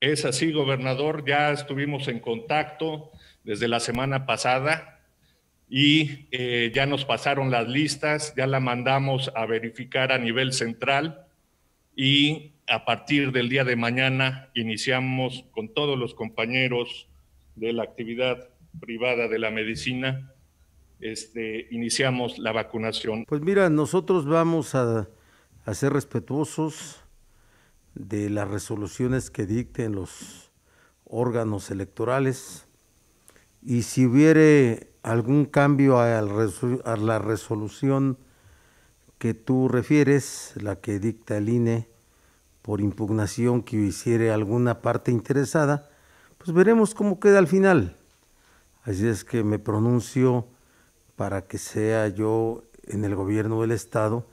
Es así, gobernador, ya estuvimos en contacto desde la semana pasada y eh, ya nos pasaron las listas, ya la mandamos a verificar a nivel central y a partir del día de mañana iniciamos con todos los compañeros de la actividad privada de la medicina, este, iniciamos la vacunación. Pues mira, nosotros vamos a ser respetuosos, de las resoluciones que dicten los órganos electorales y si hubiere algún cambio a, la resolución que tú refieres, la que dicta el INE, por impugnación que hiciere alguna parte interesada, pues veremos cómo queda al final. Así es que me pronuncio para que sea yo en el gobierno del Estado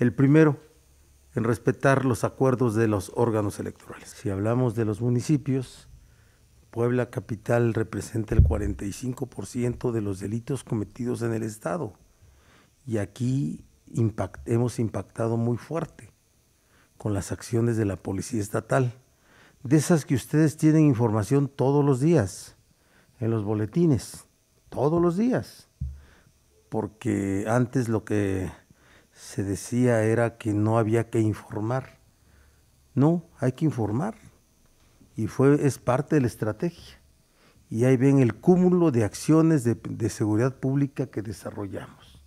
el primero en respetar los acuerdos de los órganos electorales. Si hablamos de los municipios, Puebla Capital representa el 45% de los delitos cometidos en el Estado y aquí hemos impactado muy fuerte con las acciones de la Policía Estatal, de esas que ustedes tienen información todos los días, en los boletines, todos los días, porque antes lo que se decía era que no había que informar. No, hay que informar. Y fue, es parte de la estrategia. Y ahí ven el cúmulo de acciones de, seguridad pública que desarrollamos.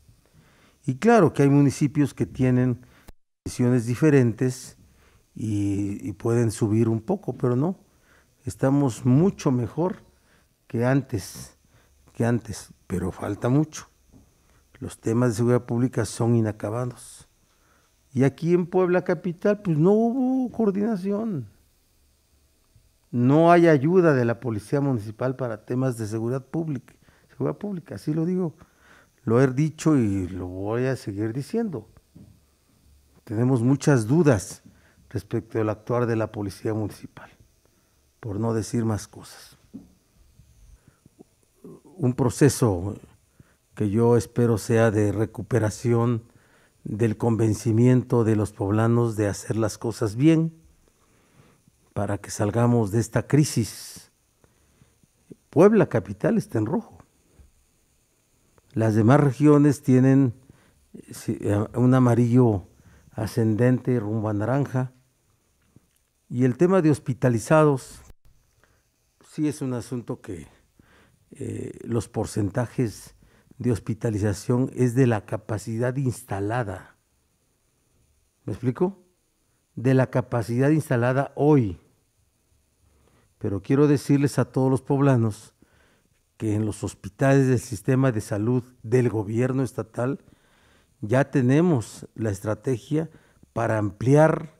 Y claro que hay municipios que tienen decisiones diferentes y, y pueden subir un poco, pero no. Estamos mucho mejor que antes, que antes, pero falta mucho los temas de seguridad pública son inacabados. Y aquí en Puebla Capital, pues no hubo coordinación. No hay ayuda de la Policía Municipal para temas de seguridad pública. Seguridad pública, así lo digo. Lo he dicho y lo voy a seguir diciendo. Tenemos muchas dudas respecto al actuar de la Policía Municipal, por no decir más cosas. Un proceso que yo espero sea de recuperación del convencimiento de los poblanos de hacer las cosas bien para que salgamos de esta crisis. Puebla capital está en rojo. Las demás regiones tienen eh, un amarillo ascendente rumbo a naranja. Y el tema de hospitalizados, sí es un asunto que eh, los porcentajes de hospitalización es de la capacidad instalada. ¿Me explico? De la capacidad instalada hoy. Pero quiero decirles a todos los poblanos que en los hospitales del sistema de salud del gobierno estatal ya tenemos la estrategia para ampliar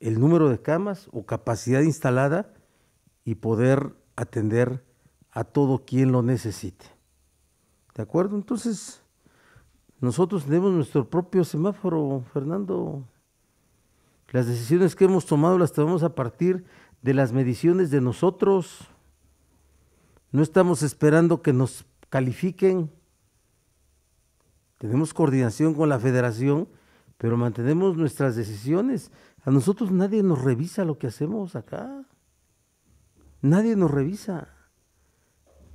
el número de camas o capacidad instalada y poder atender a todo quien lo necesite. ¿De acuerdo? Entonces, nosotros tenemos nuestro propio semáforo, Fernando. Las decisiones que hemos tomado las tomamos a partir de las mediciones de nosotros. No estamos esperando que nos califiquen. Tenemos coordinación con la federación, pero mantenemos nuestras decisiones. A nosotros nadie nos revisa lo que hacemos acá. Nadie nos revisa.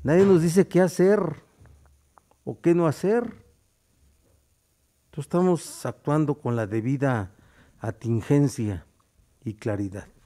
Nadie nos dice qué hacer o qué no hacer. Entonces estamos actuando con la debida atingencia y claridad.